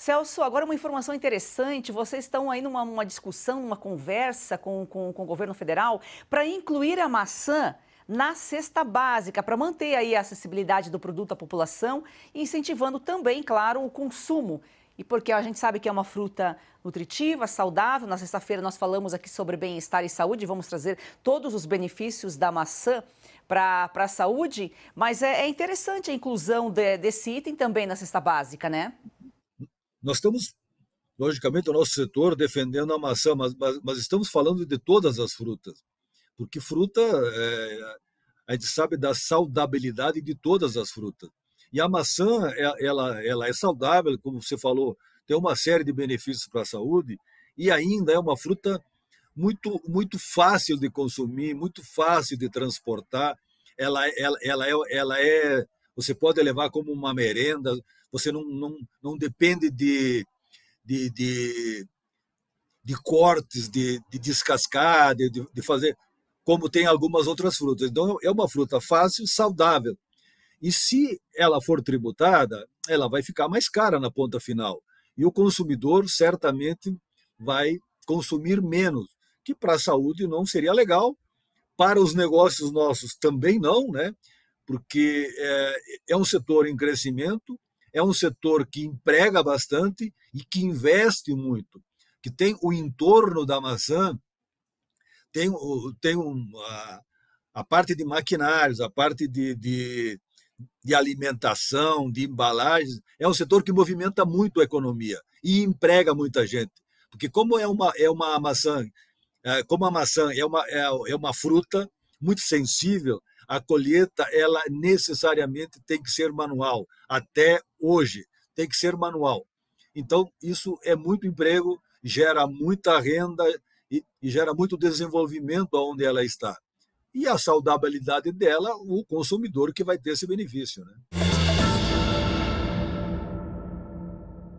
Celso, agora uma informação interessante. Vocês estão aí numa, discussão, numa conversa com, com, com o governo federal para incluir a maçã na cesta básica, para manter aí a acessibilidade do produto à população, incentivando também, claro, o consumo. E porque a gente sabe que é uma fruta nutritiva, saudável. Na sexta-feira nós falamos aqui sobre bem-estar e saúde, vamos trazer todos os benefícios da maçã para a saúde. Mas é, é, interessante a inclusão de, desse item também na cesta básica, né? Nós estamos, logicamente, o nosso setor defendendo a maçã, mas, mas, mas estamos falando de todas as frutas, porque fruta, é, a gente sabe da saudabilidade de todas as frutas. E a maçã, é, ela, ela é saudável, como você falou, tem uma série de benefícios para a saúde e ainda é uma fruta muito, muito fácil de consumir, muito fácil de transportar. Ela, ela, ela, é, ela é você pode levar como uma merenda, você não, não, não depende de, de, de, de cortes, de, de descascar, de, de fazer como tem algumas outras frutas. Então, é uma fruta fácil, saudável. E se ela for tributada, ela vai ficar mais cara na ponta final. E o consumidor certamente vai consumir menos, que para a saúde não seria legal, para os negócios nossos também não, né? porque é, é um setor em crescimento, é um setor que emprega bastante e que investe muito, que tem o entorno da maçã, tem, tem um, a, a parte de maquinários, a parte de, de, de alimentação, de embalagens, é um setor que movimenta muito a economia e emprega muita gente. Porque como é uma, é uma maçã, é, como a maçã é uma, é, é uma fruta muito sensível, a colheita ela necessariamente tem que ser manual, até hoje tem que ser manual. Então, isso é muito emprego, gera muita renda e, e gera muito desenvolvimento aonde ela está. E a saudabilidade dela, o consumidor que vai ter esse benefício. Né?